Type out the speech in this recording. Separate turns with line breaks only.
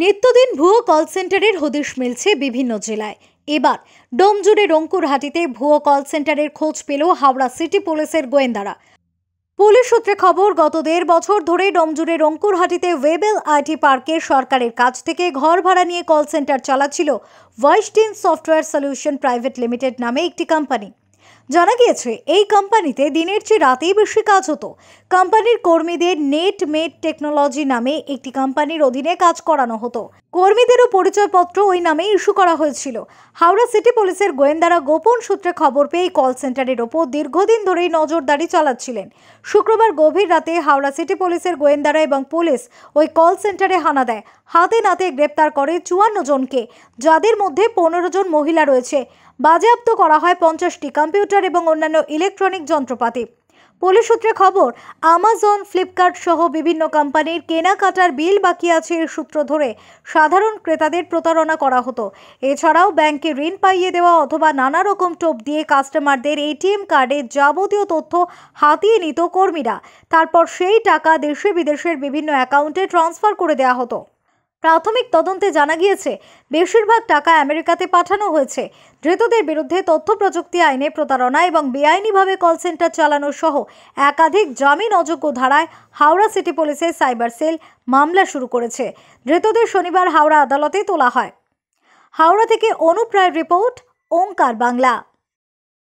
নিত্যদিন ভুয়ো কল সেন্টারের হদিশ মিলছে বিভিন্ন জেলায় এবার ডোমজুড়ে রংকুরহাটিতে ভুয়ো কল সেন্টারের খোঁজ পেল হাওড়া সিটি পুলিশের গোয়েন্দারা পুলিশ সূত্রে খবর গত দেড় বছর ধরে ডোমজুড়ে রংকুরহাটিতে ওয়েবেল আইটি পার্কে সরকারের কাছ থেকে ঘর ভাড়া নিয়ে কল সেন্টার চালাচ্ছিল ভয়েসটিন সফটওয়্যার সলিউশন প্রাইভেট লিমিটেড নামে একটি কোম্পানি জানা গিয়েছে এই কোম্পানিতে দিনের চেয়ে রাতেই বেশি কাজ হতো কোম্পানির কর্মীদের নেট মেট টেকনোলজি নামে একটি কোম্পানির অধীনে কাজ করানো হতো কর্মীদেরও পরিচয়পত্র ওই নামে ইস্যু করা হয়েছিল হাওড়া সিটি পুলিশের গোয়েন্দারা গোপন সূত্রে খবর পেয়ে এই কল সেন্টারের ওপর দীর্ঘদিন ধরেই নজরদারি চালাচ্ছিলেন শুক্রবার গভীর রাতে হাওড়া সিটি পুলিশের গোয়েন্দারা এবং পুলিশ ওই কল সেন্টারে হানা দেয় হাতে নাতে গ্রেপ্তার করে চুয়ান্ন জনকে যাদের মধ্যে পনেরো জন মহিলা রয়েছে বাজেয়াপ্ত করা হয় পঞ্চাশটি কম্পিউটার কম্পিউটার এবং অন্যান্য ইলেকট্রনিক যন্ত্রপাতি পুলিশ সূত্রে খবর আমাজন ফ্লিপকার্ট সহ বিভিন্ন কোম্পানির কেনাকাটার বিল বাকি আছে এর সূত্র ধরে সাধারণ ক্রেতাদের প্রতারণা করা হতো এছাড়াও ব্যাংকে ঋণ পাইয়ে দেওয়া অথবা নানা রকম টোপ দিয়ে কাস্টমারদের এটিএম কার্ডে যাবতীয় তথ্য হাতিয়ে নিত কর্মীরা তারপর সেই টাকা দেশে বিদেশের বিভিন্ন অ্যাকাউন্টে ট্রান্সফার করে দেওয়া হতো প্রাথমিক তদন্তে জানা গিয়েছে বেশিরভাগ টাকা আমেরিকাতে পাঠানো হয়েছে ধৃতদের বিরুদ্ধে তথ্য প্রযুক্তি আইনে প্রতারণা এবং বেআইনিভাবে কল সেন্টার চালানো সহ একাধিক জামিন অযোগ্য ধারায় হাওড়া সিটি পুলিশের সাইবার সেল মামলা শুরু করেছে ধৃতদের শনিবার হাওড়া আদালতে তোলা হয় হাওড়া থেকে অনুপ্রায় রিপোর্ট ওঙ্কার বাংলা